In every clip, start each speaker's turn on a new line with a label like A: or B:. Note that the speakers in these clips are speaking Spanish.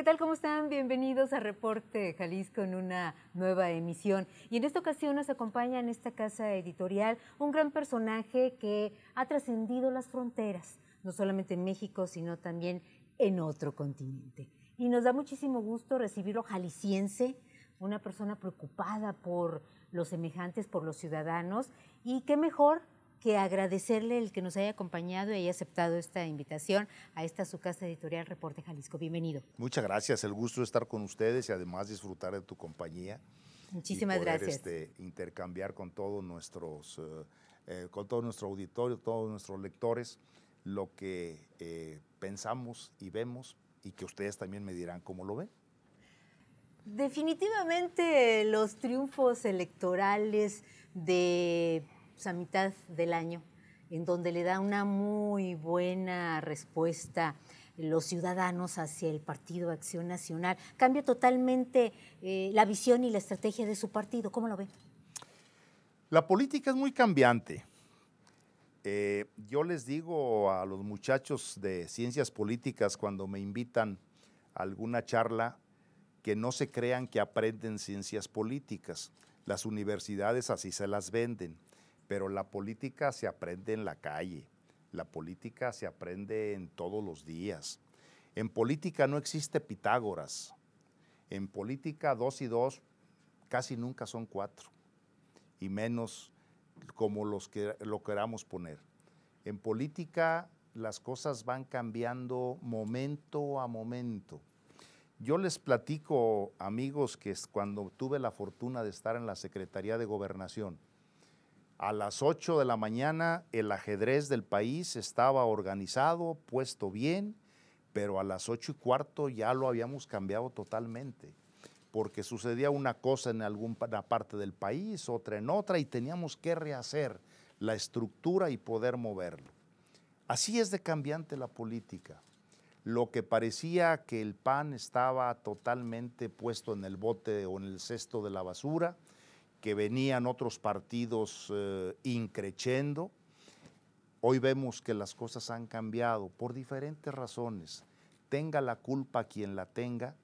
A: ¿Qué tal? ¿Cómo están? Bienvenidos a Reporte Jalisco en una nueva emisión. Y en esta ocasión nos acompaña en esta casa editorial un gran personaje que ha trascendido las fronteras, no solamente en México, sino también en otro continente. Y nos da muchísimo gusto recibirlo jalisciense, una persona preocupada por los semejantes, por los ciudadanos. Y qué mejor que agradecerle el que nos haya acompañado y haya aceptado esta invitación a esta su casa editorial Reporte Jalisco. Bienvenido.
B: Muchas gracias, el gusto de estar con ustedes y además disfrutar de tu compañía.
A: Muchísimas y poder, gracias.
B: Este, intercambiar con todos nuestros, eh, eh, con todo nuestro auditorio, todos nuestros lectores, lo que eh, pensamos y vemos y que ustedes también me dirán cómo lo ven.
A: Definitivamente los triunfos electorales de pues, a mitad del año, en donde le da una muy buena respuesta los ciudadanos hacia el Partido Acción Nacional. Cambia totalmente eh, la visión y la estrategia de su partido. ¿Cómo lo ven?
B: La política es muy cambiante. Eh, yo les digo a los muchachos de ciencias políticas cuando me invitan a alguna charla que no se crean que aprenden ciencias políticas. Las universidades así se las venden pero la política se aprende en la calle, la política se aprende en todos los días. En política no existe Pitágoras, en política dos y dos casi nunca son cuatro, y menos como los que lo queramos poner. En política las cosas van cambiando momento a momento. Yo les platico, amigos, que cuando tuve la fortuna de estar en la Secretaría de Gobernación, a las 8 de la mañana el ajedrez del país estaba organizado, puesto bien, pero a las 8 y cuarto ya lo habíamos cambiado totalmente, porque sucedía una cosa en alguna parte del país, otra en otra, y teníamos que rehacer la estructura y poder moverlo. Así es de cambiante la política. Lo que parecía que el pan estaba totalmente puesto en el bote o en el cesto de la basura, que venían otros partidos eh, increciendo. Hoy vemos que las cosas han cambiado por diferentes razones. Tenga la culpa quien la tenga.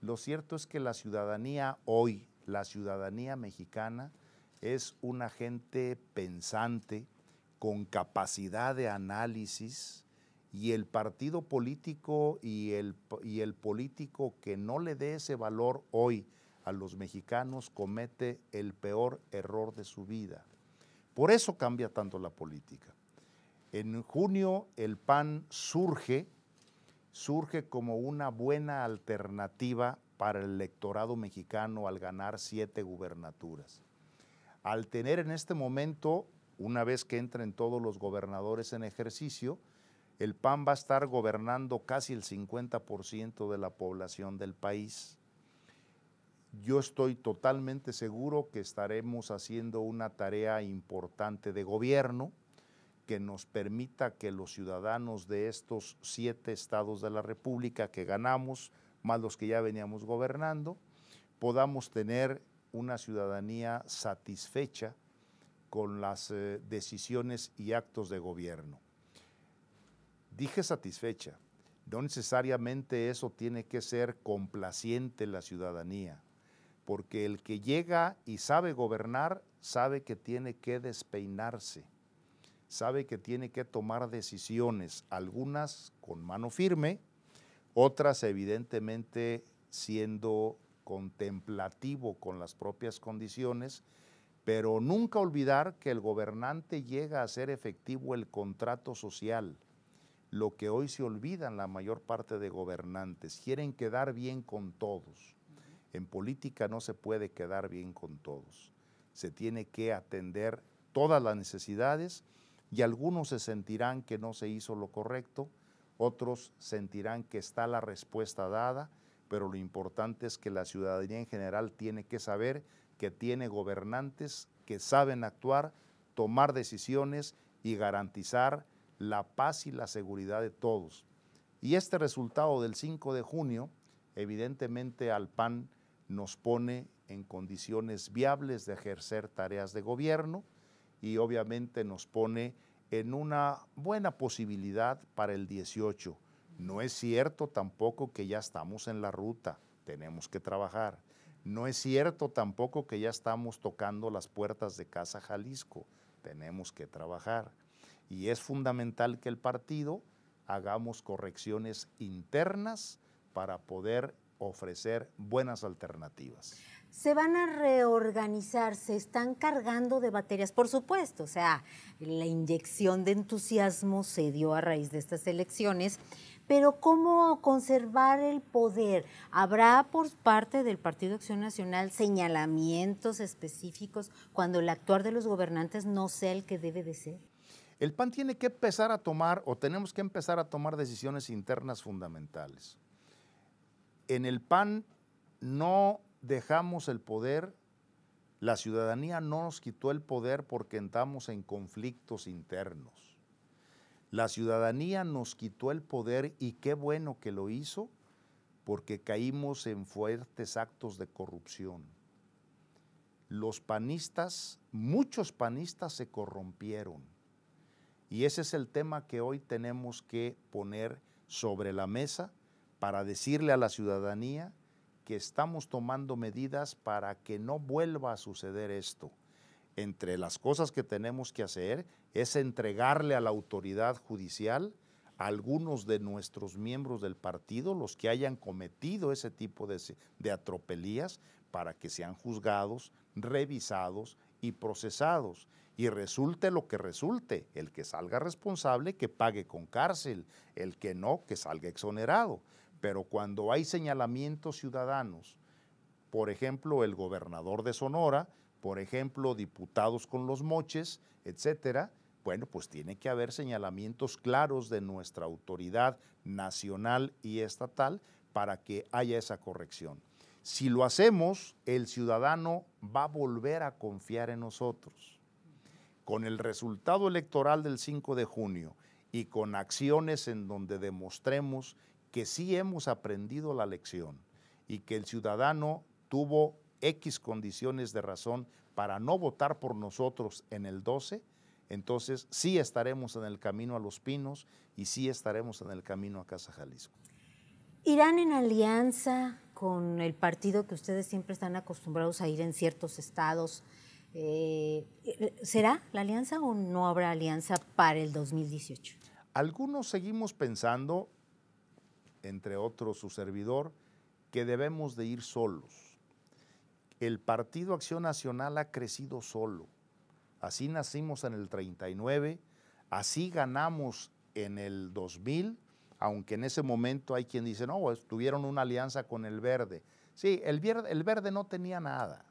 B: Lo cierto es que la ciudadanía hoy, la ciudadanía mexicana, es una gente pensante, con capacidad de análisis, y el partido político y y el político que no le dé ese valor hoy a los mexicanos comete el peor error de su vida. Por eso cambia tanto la política. En junio el PAN surge, surge como una buena alternativa para el electorado mexicano al ganar siete gubernaturas. Al tener en este momento, una vez que entren todos los gobernadores en ejercicio, el PAN va a estar gobernando casi el 50% de la población del país yo estoy totalmente seguro que estaremos haciendo una tarea importante de gobierno que nos permita que los ciudadanos de estos siete estados de la República que ganamos, más los que ya veníamos gobernando, podamos tener una ciudadanía satisfecha con las eh, decisiones y actos de gobierno. Dije satisfecha, no necesariamente eso tiene que ser complaciente la ciudadanía porque el que llega y sabe gobernar sabe que tiene que despeinarse, sabe que tiene que tomar decisiones, algunas con mano firme, otras evidentemente siendo contemplativo con las propias condiciones, pero nunca olvidar que el gobernante llega a ser efectivo el contrato social, lo que hoy se olvidan la mayor parte de gobernantes, quieren quedar bien con todos en política no se puede quedar bien con todos. Se tiene que atender todas las necesidades y algunos se sentirán que no se hizo lo correcto, otros sentirán que está la respuesta dada, pero lo importante es que la ciudadanía en general tiene que saber que tiene gobernantes que saben actuar, tomar decisiones y garantizar la paz y la seguridad de todos. Y este resultado del 5 de junio, evidentemente al PAN nos pone en condiciones viables de ejercer tareas de gobierno y obviamente nos pone en una buena posibilidad para el 18. No es cierto tampoco que ya estamos en la ruta, tenemos que trabajar. No es cierto tampoco que ya estamos tocando las puertas de Casa Jalisco, tenemos que trabajar. Y es fundamental que el partido hagamos correcciones internas para poder ofrecer buenas alternativas.
A: Se van a reorganizar, se están cargando de baterías, por supuesto, o sea, la inyección de entusiasmo se dio a raíz de estas elecciones, pero ¿cómo conservar el poder? ¿Habrá por parte del Partido Acción Nacional señalamientos específicos cuando el actuar de los gobernantes no sea el que debe de ser?
B: El PAN tiene que empezar a tomar, o tenemos que empezar a tomar decisiones internas fundamentales en el PAN no dejamos el poder, la ciudadanía no nos quitó el poder porque entramos en conflictos internos. La ciudadanía nos quitó el poder y qué bueno que lo hizo porque caímos en fuertes actos de corrupción. Los panistas, muchos panistas se corrompieron y ese es el tema que hoy tenemos que poner sobre la mesa para decirle a la ciudadanía que estamos tomando medidas para que no vuelva a suceder esto. Entre las cosas que tenemos que hacer es entregarle a la autoridad judicial a algunos de nuestros miembros del partido, los que hayan cometido ese tipo de, de atropelías, para que sean juzgados, revisados y procesados. Y resulte lo que resulte, el que salga responsable, que pague con cárcel, el que no, que salga exonerado. Pero cuando hay señalamientos ciudadanos, por ejemplo, el gobernador de Sonora, por ejemplo, diputados con los moches, etcétera, bueno, pues tiene que haber señalamientos claros de nuestra autoridad nacional y estatal para que haya esa corrección. Si lo hacemos, el ciudadano va a volver a confiar en nosotros. Con el resultado electoral del 5 de junio y con acciones en donde demostremos que sí hemos aprendido la lección y que el ciudadano tuvo X condiciones de razón para no votar por nosotros en el 12, entonces sí estaremos en el camino a Los Pinos y sí estaremos en el camino a Casa Jalisco.
A: ¿Irán en alianza con el partido que ustedes siempre están acostumbrados a ir en ciertos estados? Eh, ¿Será la alianza o no habrá alianza para el 2018?
B: Algunos seguimos pensando entre otros su servidor, que debemos de ir solos. El Partido Acción Nacional ha crecido solo. Así nacimos en el 39, así ganamos en el 2000, aunque en ese momento hay quien dice, no, pues, tuvieron una alianza con el verde. Sí, el verde, el verde no tenía nada.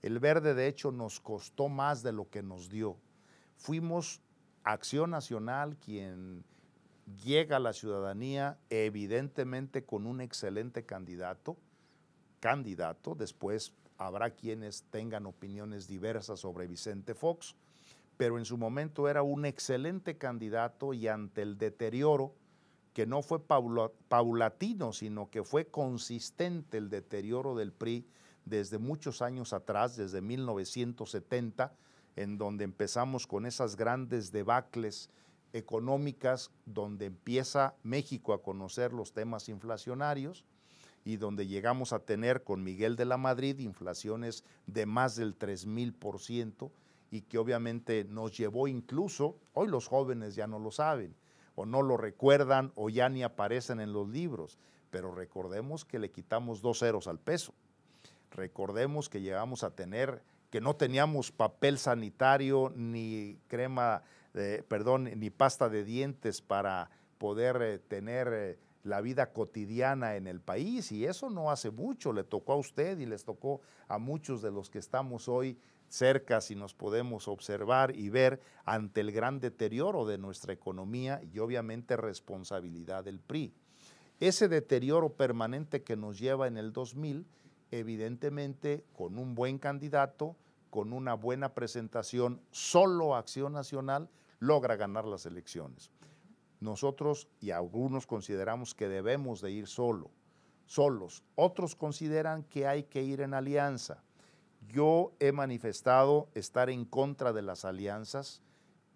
B: El verde, de hecho, nos costó más de lo que nos dio. Fuimos Acción Nacional quien llega a la ciudadanía evidentemente con un excelente candidato, candidato, después habrá quienes tengan opiniones diversas sobre Vicente Fox, pero en su momento era un excelente candidato y ante el deterioro, que no fue paulatino, sino que fue consistente el deterioro del PRI desde muchos años atrás, desde 1970, en donde empezamos con esas grandes debacles económicas donde empieza México a conocer los temas inflacionarios y donde llegamos a tener con Miguel de la Madrid inflaciones de más del 3.000% y que obviamente nos llevó incluso, hoy los jóvenes ya no lo saben o no lo recuerdan o ya ni aparecen en los libros, pero recordemos que le quitamos dos ceros al peso, recordemos que llegamos a tener que no teníamos papel sanitario ni crema perdón, ni pasta de dientes para poder eh, tener eh, la vida cotidiana en el país y eso no hace mucho, le tocó a usted y les tocó a muchos de los que estamos hoy cerca si nos podemos observar y ver ante el gran deterioro de nuestra economía y obviamente responsabilidad del PRI. Ese deterioro permanente que nos lleva en el 2000, evidentemente con un buen candidato, con una buena presentación, solo Acción Nacional logra ganar las elecciones. Nosotros y algunos consideramos que debemos de ir solo, solos. Otros consideran que hay que ir en alianza. Yo he manifestado estar en contra de las alianzas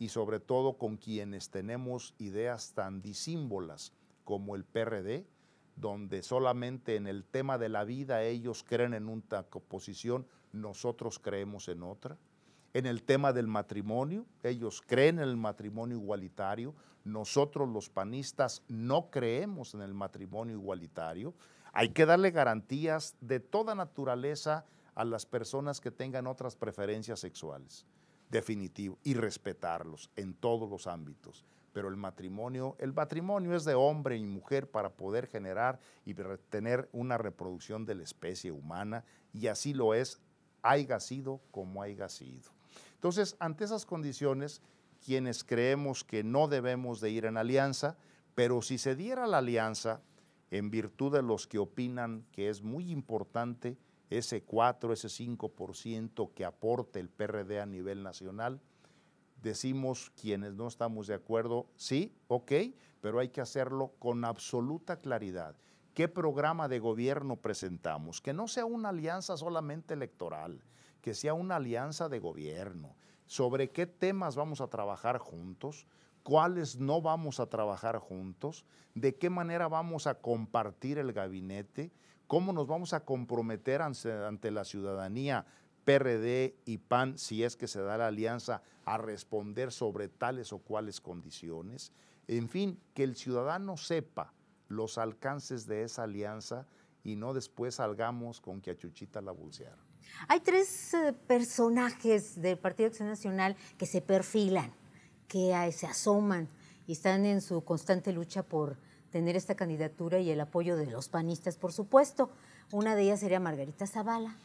B: y sobre todo con quienes tenemos ideas tan disímbolas como el PRD, donde solamente en el tema de la vida ellos creen en una posición, nosotros creemos en otra en el tema del matrimonio. Ellos creen en el matrimonio igualitario. Nosotros los panistas no creemos en el matrimonio igualitario. Hay que darle garantías de toda naturaleza a las personas que tengan otras preferencias sexuales, definitivo, y respetarlos en todos los ámbitos. Pero el matrimonio, el matrimonio es de hombre y mujer para poder generar y tener una reproducción de la especie humana, y así lo es, haya sido como haya sido. Entonces, ante esas condiciones, quienes creemos que no debemos de ir en alianza, pero si se diera la alianza, en virtud de los que opinan que es muy importante ese 4, ese 5% que aporte el PRD a nivel nacional, decimos quienes no estamos de acuerdo, sí, ok, pero hay que hacerlo con absoluta claridad. ¿Qué programa de gobierno presentamos? Que no sea una alianza solamente electoral, que sea una alianza de gobierno, sobre qué temas vamos a trabajar juntos, cuáles no vamos a trabajar juntos, de qué manera vamos a compartir el gabinete, cómo nos vamos a comprometer ante, la ciudadanía PRD y PAN, si es que se da la alianza, a responder sobre tales o cuales condiciones. En fin, que el ciudadano sepa los alcances de esa alianza y no después salgamos con que a Chuchita la bulsearon.
A: Hay tres eh, personajes del Partido Acción Nacional que se perfilan, que eh, se asoman y están en su constante lucha por tener esta candidatura y el apoyo de los panistas, por supuesto. Una de ellas sería Margarita Zavala,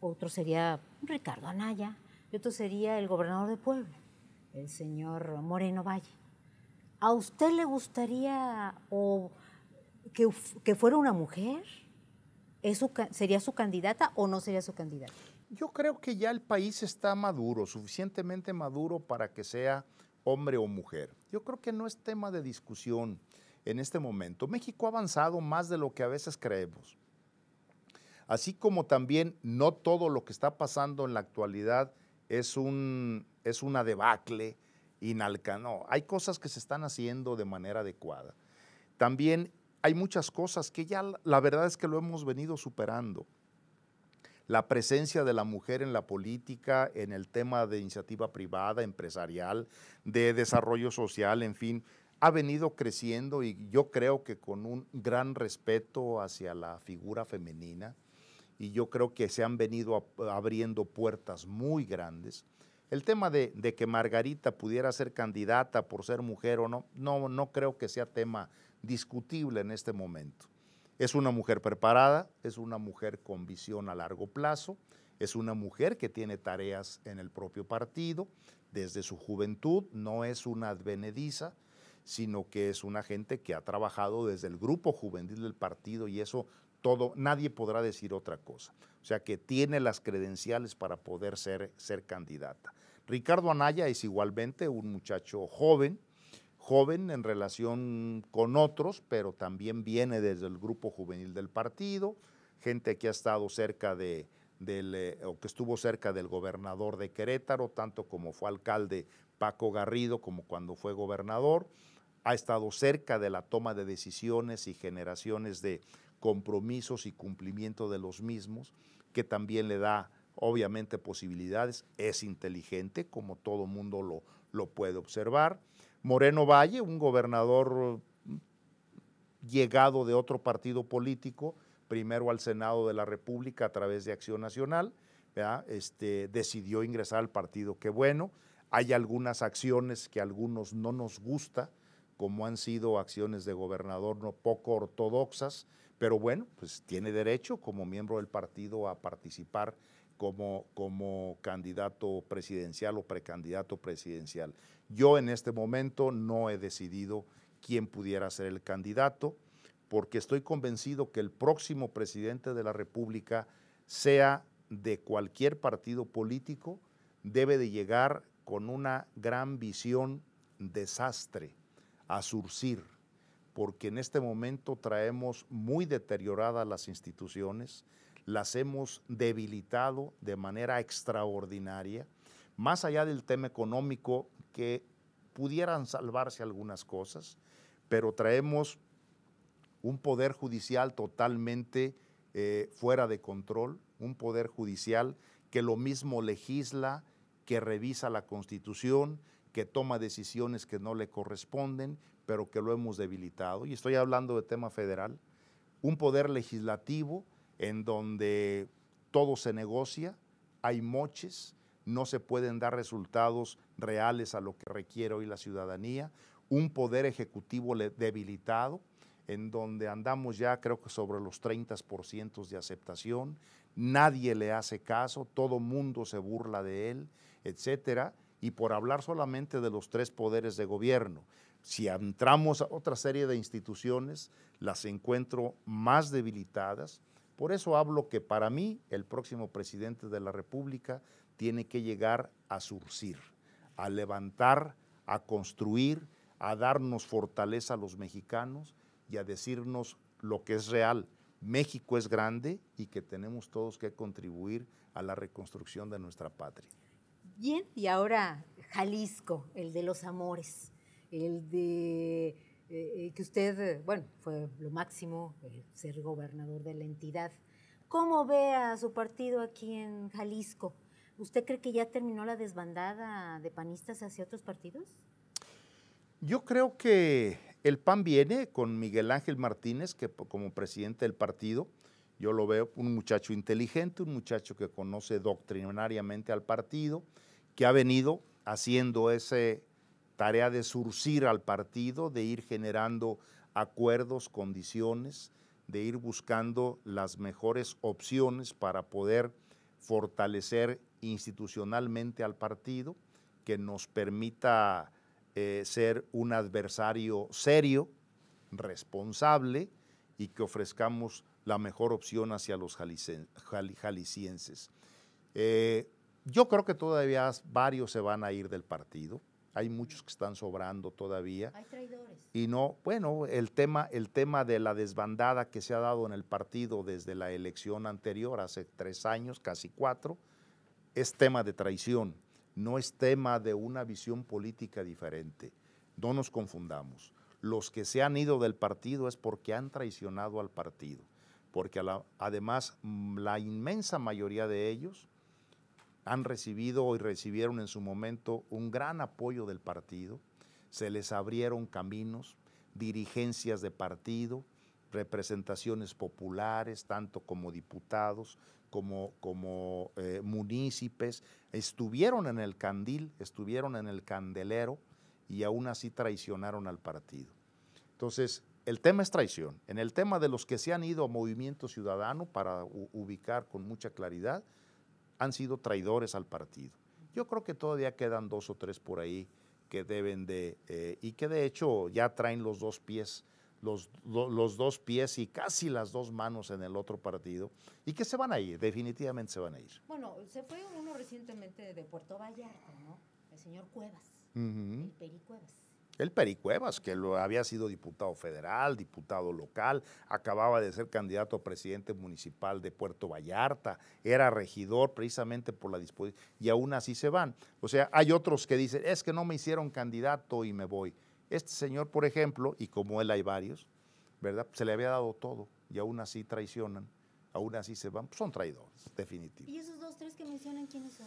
A: otro sería Ricardo Anaya y otro sería el gobernador de Puebla, el señor Moreno Valle. ¿A usted le gustaría que fuera una mujer? ¿Sería su candidata o no sería su candidata?
B: Yo creo que ya el país está maduro, suficientemente maduro para que sea hombre o mujer. Yo creo que no es tema de discusión en este momento. México ha avanzado más de lo que a veces creemos. Así como también no todo lo que está pasando en la actualidad es, un, es una debacle inalcanzable. Hay cosas que se están haciendo de manera adecuada. También hay muchas cosas que ya la verdad es que lo hemos venido superando. La presencia de la mujer en la política, en el tema de iniciativa privada, empresarial, de desarrollo social, en fin, ha venido creciendo y yo creo que con un gran respeto hacia la figura femenina y yo creo que se han venido abriendo puertas muy grandes. El tema de, que Margarita pudiera ser candidata por ser mujer o no, no, no creo que sea tema discutible en este momento. Es una mujer preparada, es una mujer con visión a largo plazo, es una mujer que tiene tareas en el propio partido desde su juventud, no es una advenediza, sino que es una gente que ha trabajado desde el grupo juvenil del partido y eso todo, nadie podrá decir otra cosa. O sea que tiene las credenciales para poder ser, ser candidata. Ricardo Anaya es igualmente un muchacho joven, joven en relación con otros, pero también viene desde el grupo juvenil del partido, gente que ha estado cerca del, eh, o que estuvo cerca del gobernador de Querétaro, tanto como fue alcalde Paco Garrido como cuando fue gobernador, ha estado cerca de la toma de decisiones y generaciones de compromisos y cumplimiento de los mismos, que también le da obviamente posibilidades, es inteligente, como todo mundo lo puede observar Moreno Valle, un gobernador mm, llegado de otro partido político, primero al Senado de la República a través de Acción Nacional, este, decidió ingresar al partido. Qué bueno, hay algunas acciones que a algunos no nos gusta, como han sido acciones de gobernador no poco ortodoxas, pero bueno, pues tiene derecho como miembro del partido a participar como, candidato presidencial o precandidato presidencial. Yo en este momento no he decidido quién pudiera ser el candidato, porque estoy convencido que el próximo presidente de la República, sea de cualquier partido político, debe de llegar con una gran visión desastre a surcir, porque en este momento traemos muy deterioradas las instituciones, las hemos debilitado de manera extraordinaria, más allá del tema económico que pudieran salvarse algunas cosas, pero traemos un poder judicial totalmente eh, fuera de control, un poder judicial que lo mismo legisla, que revisa la constitución, que toma decisiones que no le corresponden, pero que lo hemos debilitado. Y estoy hablando de tema federal, un poder legislativo en donde todo se negocia, hay moches, no se pueden dar resultados reales a lo que requiere hoy la ciudadanía, un poder ejecutivo debilitado, en donde andamos ya creo que sobre los 30% de aceptación, nadie le hace caso, todo mundo se burla de él, etcétera, y por hablar solamente de los tres poderes de gobierno. Si entramos a otra serie de instituciones, las encuentro más debilitadas, por eso hablo que para mí el próximo presidente de la República tiene que llegar a surcir, a levantar, a construir, a darnos fortaleza a los mexicanos y a decirnos lo que es real. México es grande y que tenemos todos que contribuir a la reconstrucción de nuestra patria.
A: Bien, y ahora Jalisco, el de los amores, el de eh, que usted, eh, bueno, fue lo máximo, eh, ser gobernador de la entidad. ¿Cómo ve a su partido aquí en Jalisco? ¿Usted cree que ya terminó la desbandada de panistas hacia otros partidos?
B: Yo creo que el PAN viene con Miguel Ángel Martínez, que como presidente del partido, yo lo veo un muchacho inteligente, un muchacho que conoce doctrinariamente al partido, que ha venido haciendo ese tarea de surcir al partido, de ir generando acuerdos, condiciones, de ir buscando las mejores opciones para poder fortalecer institucionalmente al partido, que nos permita eh, ser un adversario serio, responsable y que ofrezcamos la mejor opción hacia los jaliscienses. Eh, yo creo que todavía varios se van a ir del partido hay muchos que están sobrando todavía. Hay traidores. Y no, bueno, el tema, el tema de la desbandada que se ha dado en el partido desde la elección anterior, hace tres años, casi cuatro, es tema de traición, no es tema de una visión política diferente. No nos confundamos. Los que se han ido del partido es porque han traicionado al partido, porque además la inmensa mayoría de ellos han recibido y recibieron en su momento un gran apoyo del partido, se les abrieron caminos, dirigencias de partido, representaciones populares, tanto como diputados, como, como eh, estuvieron en el candil, estuvieron en el candelero y aún así traicionaron al partido. Entonces, el tema es traición. En el tema de los que se han ido a Movimiento Ciudadano, para ubicar con mucha claridad, han sido traidores al partido. Yo creo que todavía quedan dos o tres por ahí que deben de, eh, y que de hecho ya traen los dos pies, los, los, dos pies y casi las dos manos en el otro partido, y que se van a ir, definitivamente se van a ir.
A: Bueno, se fue uno recientemente de Puerto Vallarta, ¿no? El señor Cuevas, el Peri Cuevas.
B: El Pericuevas, que lo había sido diputado federal, diputado local, acababa de ser candidato a presidente municipal de Puerto Vallarta, era regidor precisamente por la disposición, y aún así se van. O sea, hay otros que dicen, es que no me hicieron candidato y me voy. Este señor, por ejemplo, y como él hay varios, ¿verdad? Se le había dado todo y aún así traicionan, aún así se van, pues son traidores, definitivamente.
A: ¿Y esos dos, tres que mencionan quiénes son?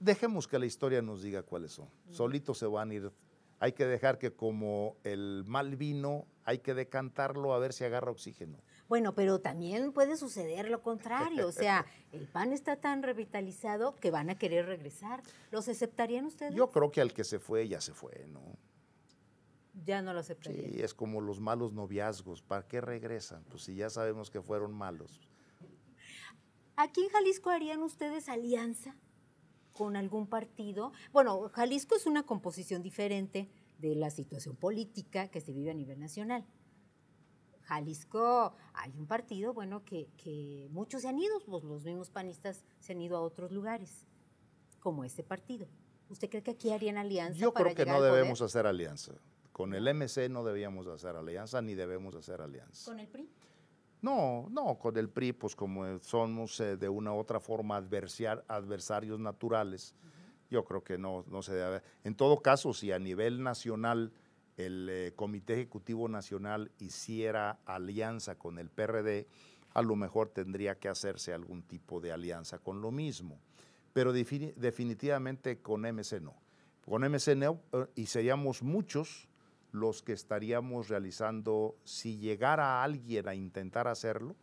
B: Dejemos que la historia nos diga cuáles son. Solitos se van a ir hay que dejar que como el mal vino, hay que decantarlo a ver si agarra oxígeno.
A: Bueno, pero también puede suceder lo contrario, o sea, el pan está tan revitalizado que van a querer regresar. ¿Los aceptarían ustedes? Yo
B: creo que al que se fue ya se fue, ¿no?
A: Ya no lo aceptarían. Sí,
B: es como los malos noviazgos, ¿para qué regresan? Pues si ya sabemos que fueron malos.
A: ¿Aquí en Jalisco harían ustedes alianza? con algún partido. Bueno, Jalisco es una composición diferente de la situación política que se vive a nivel nacional. Jalisco hay un partido, bueno, que, muchos se han ido, pues, los mismos panistas se han ido a otros lugares, como este partido. ¿Usted cree que aquí harían alianza? Yo creo que no debemos
B: hacer alianza. Con el MC no debíamos hacer alianza ni debemos hacer alianza. ¿Con el PRI? No, no, con el PRI, pues como somos eh, de una u otra forma adversarios naturales, yo creo que no, no se debe. En todo caso, si a nivel nacional el eh, Comité Ejecutivo Nacional hiciera alianza con el PRD, a lo mejor tendría que hacerse algún tipo de alianza con lo mismo. Pero definitivamente con MC no. Con MC no, eh, y seríamos muchos los que estaríamos realizando, si llegara alguien a intentar hacerlo,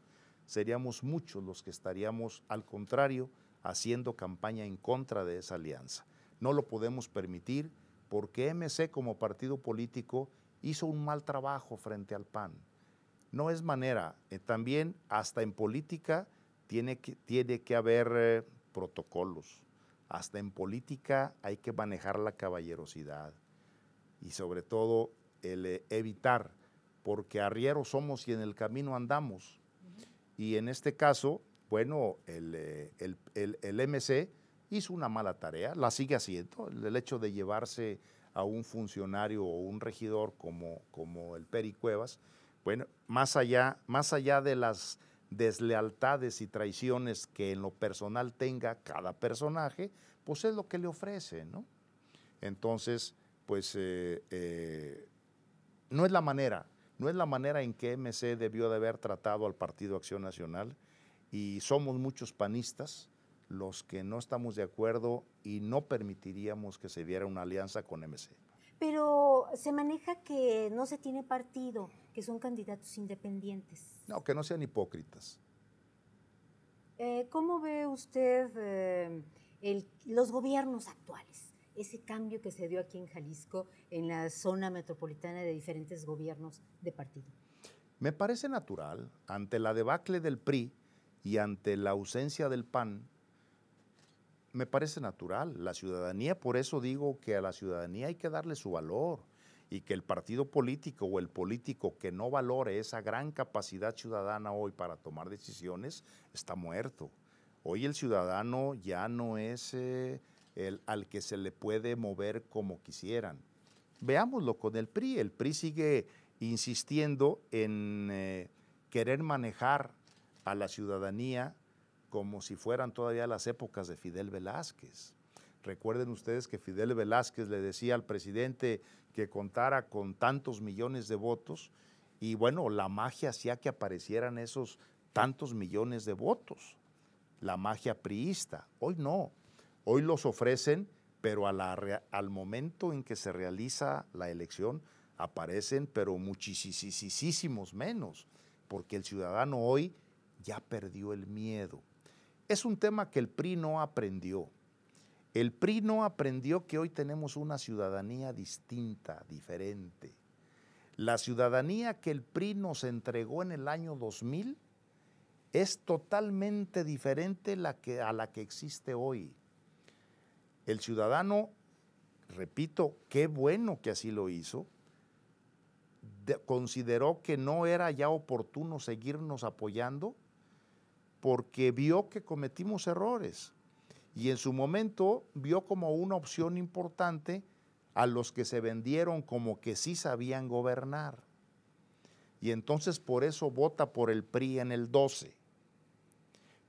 B: seríamos muchos los que estaríamos, al contrario, haciendo campaña en contra de esa alianza. No lo podemos permitir porque MC como partido político hizo un mal trabajo frente al PAN. No es manera, eh, también hasta en política tiene que, tiene que haber eh, protocolos, hasta en política hay que manejar la caballerosidad y sobre todo el eh, evitar, porque arrieros somos y en el camino andamos. Y en este caso, bueno, el, eh, el, MC hizo una mala tarea, la sigue haciendo, el hecho de llevarse a un funcionario o un regidor como, como el Peri Cuevas, bueno, más allá, más allá de las deslealtades y traiciones que en lo personal tenga cada personaje, pues es lo que le ofrece, ¿no? Entonces, pues eh, no es la manera, no es la manera en que MC debió de haber tratado al Partido Acción Nacional y somos muchos panistas los que no estamos de acuerdo y no permitiríamos que se diera una alianza con MC.
A: Pero se maneja que no se tiene partido, que son candidatos independientes.
B: No, que no sean hipócritas.
A: Eh, ¿Cómo ve usted eh, los gobiernos actuales? ese cambio que se dio aquí en Jalisco, en la zona metropolitana de diferentes gobiernos de partido?
B: Me parece natural, ante la debacle del PRI y ante la ausencia del PAN, me parece natural. La ciudadanía, por eso digo que a la ciudadanía hay que darle su valor y que el partido político o el político que no valore esa gran capacidad ciudadana hoy para tomar decisiones está muerto. Hoy el ciudadano ya no es... Eh, al que se le puede mover como quisieran. Veámoslo con el PRI. El PRI sigue insistiendo en eh, querer manejar a la ciudadanía como si fueran todavía las épocas de Fidel Velázquez. Recuerden ustedes que Fidel Velázquez le decía al presidente que contara con tantos millones de votos y bueno, la magia hacía que aparecieran esos tantos millones de votos, la magia priista. Hoy no, Hoy los ofrecen, pero al momento en que se realiza la elección aparecen, pero muchísimos menos, porque el ciudadano hoy ya perdió el miedo. Es un tema que el PRI no aprendió. El PRI no aprendió que hoy tenemos una ciudadanía distinta, diferente. La ciudadanía que el PRI nos entregó en el año 2000 es totalmente diferente a la que existe hoy. El ciudadano, repito, qué bueno que así lo hizo, consideró que no era ya oportuno seguirnos apoyando porque vio que cometimos errores y en su momento vio como una opción importante a los que se vendieron como que sí sabían gobernar. Y entonces por eso vota por el PRI en el 12.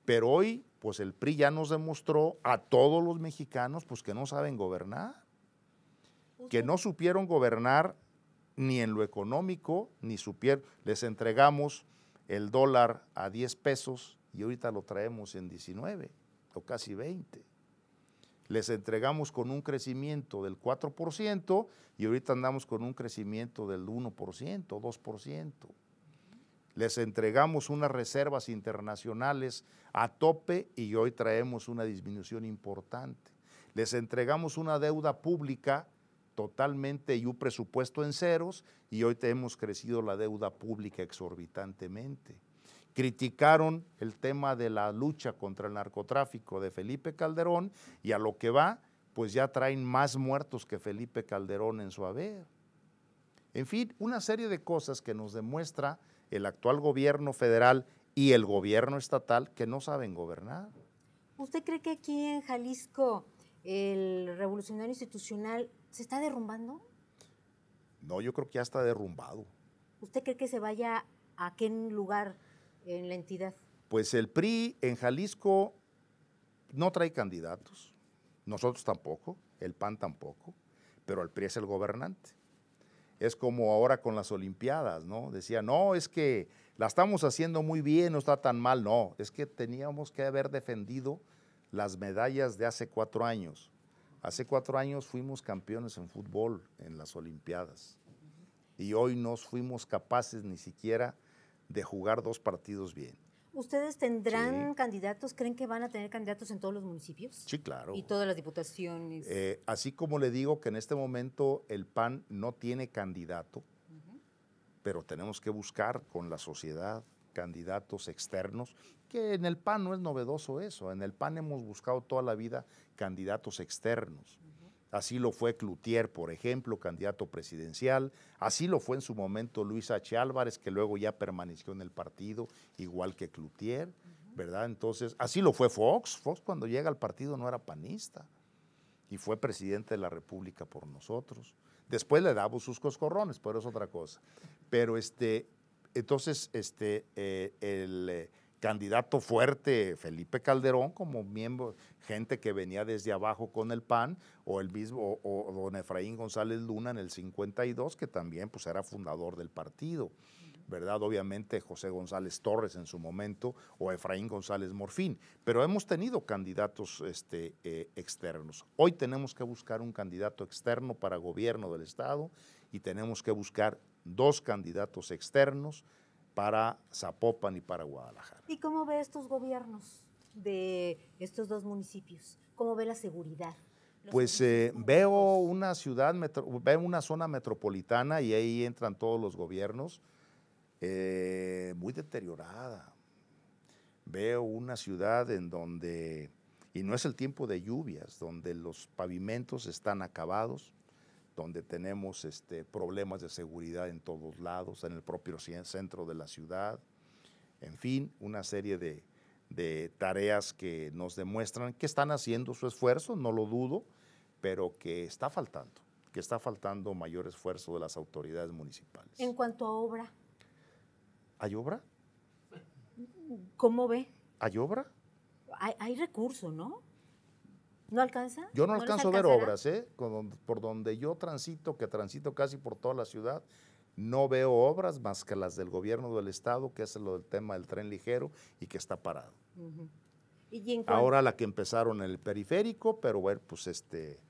B: Pero hoy pues el PRI ya nos demostró a todos los mexicanos pues que no saben gobernar, pues que no supieron gobernar ni en lo económico, ni supieron, les entregamos el dólar a 10 pesos y ahorita lo traemos en 19 o casi 20. Les entregamos con un crecimiento del 4% y ahorita andamos con un crecimiento del 1%, 2% les entregamos unas reservas internacionales a tope y hoy traemos una disminución importante. Les entregamos una deuda pública totalmente y un presupuesto en ceros y hoy hemos crecido la deuda pública exorbitantemente. Criticaron el tema de la lucha contra el narcotráfico de Felipe Calderón y a lo que va, pues ya traen más muertos que Felipe Calderón en su haber. En fin, una serie de cosas que nos demuestra el actual gobierno federal y el gobierno estatal que no saben gobernar.
A: ¿Usted cree que aquí en Jalisco el revolucionario institucional se está derrumbando?
B: No, yo creo que ya está derrumbado.
A: ¿Usted cree que se vaya a qué lugar en la entidad?
B: Pues el PRI en Jalisco no trae candidatos, nosotros tampoco, el PAN tampoco, pero el PRI es el gobernante. Es como ahora con las Olimpiadas, ¿no? Decía, no, es que la estamos haciendo muy bien, no está tan mal, no, es que teníamos que haber defendido las medallas de hace cuatro años. Hace cuatro años fuimos campeones en fútbol en las Olimpiadas y hoy no fuimos capaces ni siquiera de jugar dos partidos bien.
A: ¿Ustedes tendrán candidatos? ¿Creen que van a tener candidatos en todos los municipios?
B: Sí, claro. Y
A: todas las diputaciones. Eh,
B: así como le digo que en este momento el PAN no tiene candidato, pero tenemos que buscar con la sociedad candidatos externos, que en el PAN no es novedoso eso, en el PAN hemos buscado toda la vida candidatos externos. Así lo fue Cloutier, por ejemplo, candidato presidencial. Así lo fue en su momento Luis H. Álvarez, que luego ya permaneció en el partido, igual que Cloutier, ¿verdad? Entonces, así lo fue Fox. Fox cuando llega al partido no era panista y fue presidente de la República por nosotros. Después le damos sus coscorrones, pero es otra cosa. Pero este, entonces, este, eh, el... Eh, candidato fuerte, Felipe Calderón, como miembro, gente que venía desde abajo con el PAN, o el mismo, o, don Efraín González Luna en el 52, que también pues, era fundador del partido. ¿verdad? Obviamente José González Torres en su momento o Efraín González Morfín, pero hemos tenido candidatos este, eh, externos. Hoy tenemos que buscar un candidato externo para gobierno del Estado y tenemos que buscar dos candidatos externos para Zapopan y para Guadalajara.
A: ¿Y cómo ve estos gobiernos de estos dos municipios? ¿Cómo ve la seguridad?
B: Pues eh, veo una ciudad, veo una zona metropolitana y ahí entran todos los gobiernos, eh, muy deteriorada. Veo una ciudad en donde, y no es el tiempo de lluvias, donde los pavimentos están acabados, donde tenemos este, problemas de seguridad en todos lados, en el propio centro de la ciudad, en fin, una serie de, tareas que nos demuestran que están haciendo su esfuerzo, no lo dudo, pero que está faltando, que está faltando mayor esfuerzo de las autoridades municipales.
A: En cuanto a obra. ¿Hay obra? ¿Cómo ve? ¿Hay obra? Hay, hay recurso, ¿no? ¿No alcanza? Yo no, alcanzo a ver obras,
B: ¿eh? por donde yo transito, que transito casi por toda la ciudad, no veo obras más que las del gobierno del Estado, que es lo del tema del tren ligero y que está parado. Ahora la que empezaron en el periférico, pero bueno, pues este,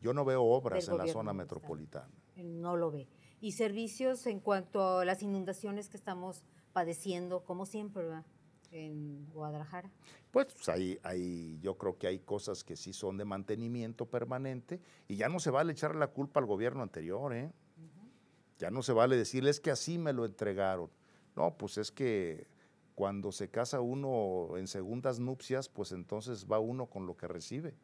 B: yo no veo obras en la zona metropolitana.
A: No lo ve. ¿Y servicios en cuanto a las inundaciones que estamos padeciendo, como siempre, verdad? en Guadalajara?
B: Pues, pues ahí hay, yo creo que hay cosas que sí son de mantenimiento permanente y ya no se vale echar la culpa al gobierno anterior, ¿eh? Ya no se vale decirles que así me lo entregaron. No, pues es que cuando se casa uno en segundas nupcias, pues entonces va uno con lo que recibe,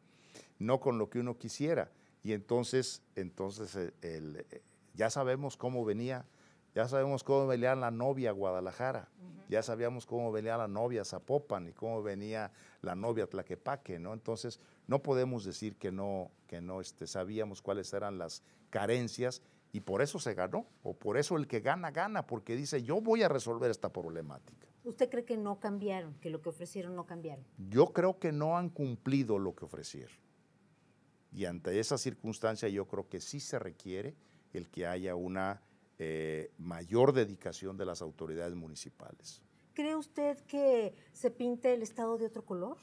B: no con lo que uno quisiera. Y entonces, entonces eh, eh, ya sabemos cómo venía ya sabemos cómo venía la novia a Guadalajara, ya sabíamos cómo venía la novia a Zapopan y cómo venía la novia Tlaquepaque, ¿no? Entonces, no podemos decir que no, que no este, sabíamos cuáles eran las carencias y por eso se ganó, o por eso el que gana, gana, porque dice, yo voy a resolver esta problemática.
A: ¿Usted cree que no cambiaron, que lo que ofrecieron no cambiaron?
B: Yo creo que no han cumplido lo que ofrecieron. Y ante esa circunstancia yo creo que sí se requiere el que haya una eh, mayor dedicación de las autoridades municipales.
A: ¿Cree usted que se pinte el Estado de otro color?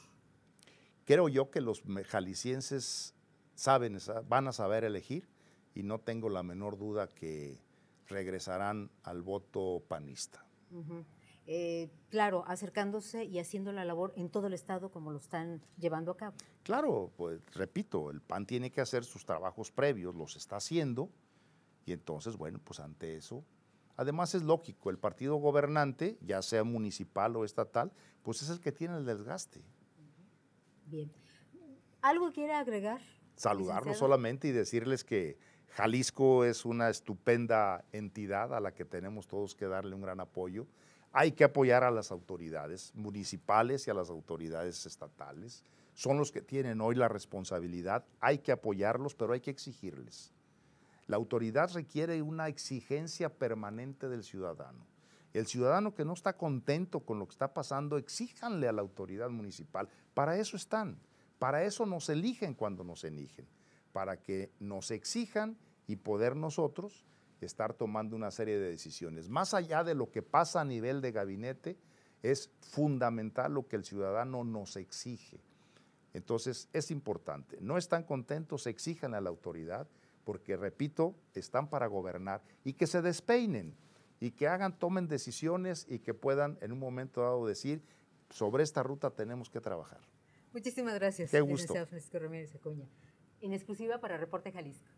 B: Creo yo que los jaliscienses saben, van a saber elegir y no tengo la menor duda que regresarán al voto panista.
A: Eh, claro, acercándose y haciendo la labor en todo el Estado como lo están llevando a cabo.
B: Claro, pues repito, el PAN tiene que hacer sus trabajos previos, los está haciendo y entonces, bueno, pues ante eso, además es lógico, el partido gobernante, ya sea municipal o estatal, pues es el que tiene el desgaste.
A: Bien. ¿Algo quiere agregar? Saludarlos solamente
B: y decirles que Jalisco es una estupenda entidad a la que tenemos todos que darle un gran apoyo. Hay que apoyar a las autoridades municipales y a las autoridades estatales. Son los que tienen hoy la responsabilidad. Hay que apoyarlos, pero hay que exigirles. La autoridad requiere una exigencia permanente del ciudadano. El ciudadano que no está contento con lo que está pasando, exíjanle a la autoridad municipal. Para eso están, para eso nos eligen cuando nos eligen, para que nos exijan y poder nosotros estar tomando una serie de decisiones. Más allá de lo que pasa a nivel de gabinete, es fundamental lo que el ciudadano nos exige. Entonces, es importante. No están contentos, exijan a la autoridad porque, repito, están para gobernar y que se despeinen y que hagan, tomen decisiones y que puedan en un momento dado decir, sobre esta ruta tenemos que trabajar.
A: Muchísimas gracias. Qué gusto. Francisco Ramírez Acuña. En exclusiva para Reporte Jalisco.